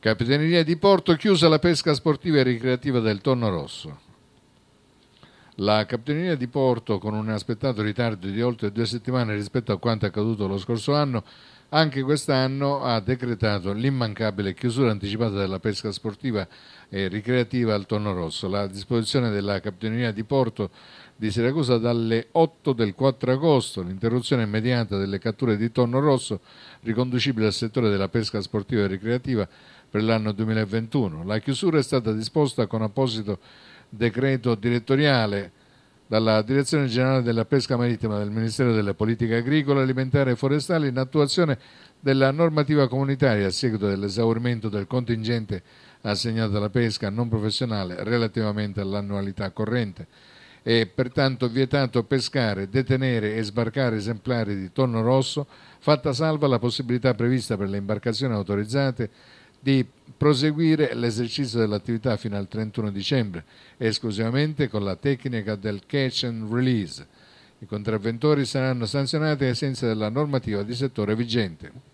Capitaneria di Porto chiusa la pesca sportiva e ricreativa del tonno rosso. La Capitaneria di Porto, con un aspettato ritardo di oltre due settimane rispetto a quanto accaduto lo scorso anno, anche quest'anno ha decretato l'immancabile chiusura anticipata della pesca sportiva e ricreativa al tonno rosso. La disposizione della Capitaneria di Porto di Siracusa dalle 8 del 4 agosto, l'interruzione immediata delle catture di tonno rosso riconducibile al settore della pesca sportiva e ricreativa per l'anno 2021. La chiusura è stata disposta con apposito decreto direttoriale dalla Direzione Generale della Pesca Marittima del Ministero delle Politiche Agricole, Alimentari e Forestali in attuazione della normativa comunitaria a seguito dell'esaurimento del contingente assegnato alla pesca non professionale relativamente all'annualità corrente. È pertanto vietato pescare, detenere e sbarcare esemplari di tonno rosso, fatta salva la possibilità prevista per le imbarcazioni autorizzate di proseguire l'esercizio dell'attività fino al 31 dicembre esclusivamente con la tecnica del catch and release. I contravventori saranno sanzionati ai sensi della normativa di settore vigente.